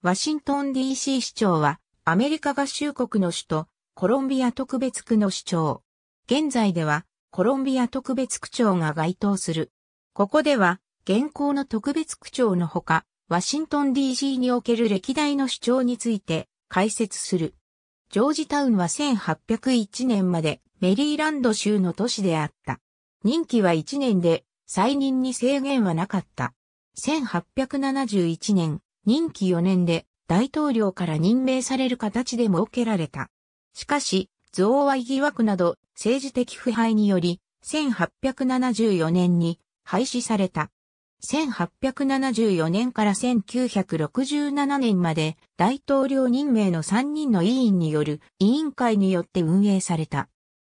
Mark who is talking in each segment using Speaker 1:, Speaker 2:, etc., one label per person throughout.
Speaker 1: ワシントン DC 市長は、アメリカ合衆国の首都、コロンビア特別区の市長。現在では、コロンビア特別区長が該当する。ここでは、現行の特別区長のほか、ワシントン DC における歴代の市長について解説する。ジョージタウンは1801年までメリーランド州の都市であった。任期は1年で、再任に制限はなかった。1871年、任期4年で大統領から任命される形で設けられた。しかし、贈賄疑惑など政治的腐敗により、1874年に廃止された。1874年から1967年まで大統領任命の3人の委員による委員会によって運営された。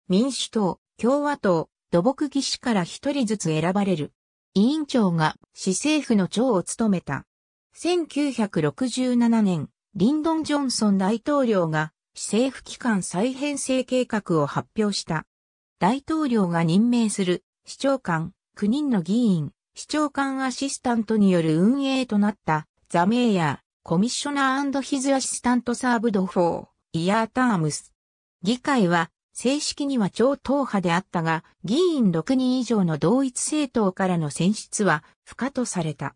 Speaker 1: 民主党、共和党、土木技師から一人ずつ選ばれる。委員長が市政府の長を務めた。1967年、リンドン・ジョンソン大統領が政府機関再編成計画を発表した。大統領が任命する市長官、9人の議員、市長官アシスタントによる運営となったザメイヤー、コミッショナーヒズアシスタントサーブドフォー、イヤータームス。議会は正式には超党派であったが、議員6人以上の同一政党からの選出は不可とされた。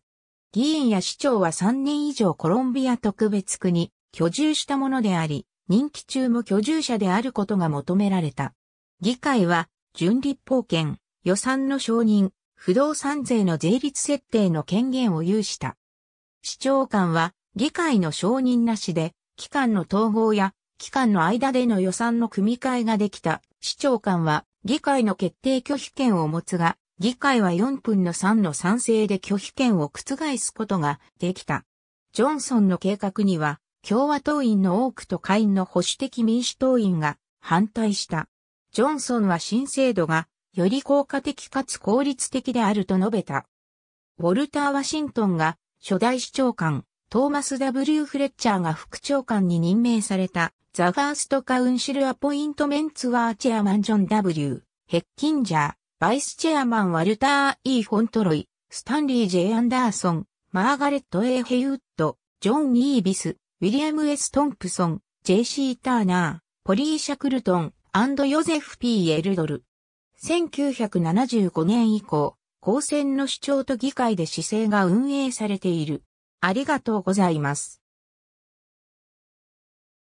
Speaker 1: 議員や市長は3年以上コロンビア特別区に居住したものであり、任期中も居住者であることが求められた。議会は、準立法権、予算の承認、不動産税の税率設定の権限を有した。市長官は、議会の承認なしで、機関の統合や、機関の間での予算の組み替えができた。市長官は、議会の決定拒否権を持つが、議会は4分の3の賛成で拒否権を覆すことができた。ジョンソンの計画には、共和党員の多くと下院の保守的民主党員が反対した。ジョンソンは新制度がより効果的かつ効率的であると述べた。ウォルター・ワシントンが初代市長官、トーマス・ W・ フレッチャーが副長官に任命された、ザ・ファースト・カウンシル・アポイントメンツ・ワー・チェアマン・ジョン・ W・ ヘッキンジャー、バイスチェアマンはルター・イー・フォントロイ、スタンリー・ジェイ・アンダーソン、マーガレット・エヘイウッド、ジョン・イービス、ウィリアム・エス・トンプソン、J.C. ターナー、ポリー・シャクルトン、ヨゼフ・ P・ エルドル。1975年以降、公選の主張と議会で市政が運営されている。ありがとうございます。